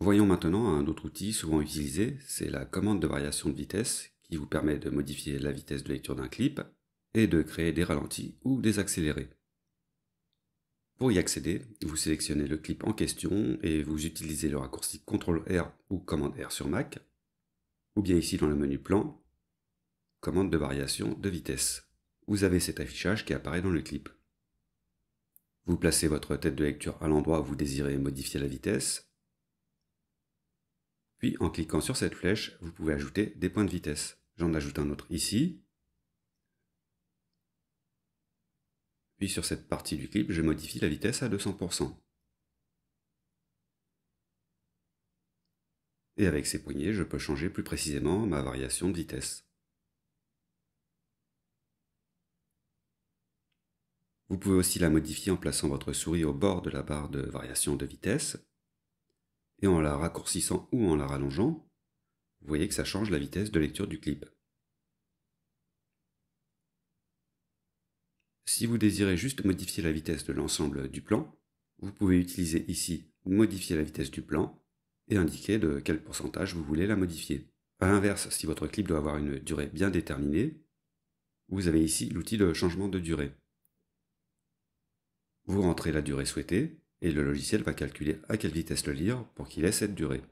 Voyons maintenant un autre outil souvent utilisé, c'est la commande de variation de vitesse qui vous permet de modifier la vitesse de lecture d'un clip et de créer des ralentis ou des accélérés. Pour y accéder, vous sélectionnez le clip en question et vous utilisez le raccourci CTRL-R ou commande R sur Mac, ou bien ici dans le menu plan, commande de variation de vitesse. Vous avez cet affichage qui apparaît dans le clip. Vous placez votre tête de lecture à l'endroit où vous désirez modifier la vitesse, puis en cliquant sur cette flèche, vous pouvez ajouter des points de vitesse. J'en ajoute un autre ici. Puis sur cette partie du clip, je modifie la vitesse à 200%. Et avec ces poignées, je peux changer plus précisément ma variation de vitesse. Vous pouvez aussi la modifier en plaçant votre souris au bord de la barre de variation de vitesse, et en la raccourcissant ou en la rallongeant, vous voyez que ça change la vitesse de lecture du clip. Si vous désirez juste modifier la vitesse de l'ensemble du plan, vous pouvez utiliser ici Modifier la vitesse du plan et indiquer de quel pourcentage vous voulez la modifier. A l'inverse, si votre clip doit avoir une durée bien déterminée, vous avez ici l'outil de changement de durée. Vous rentrez la durée souhaitée et le logiciel va calculer à quelle vitesse le lire pour qu'il ait cette durée.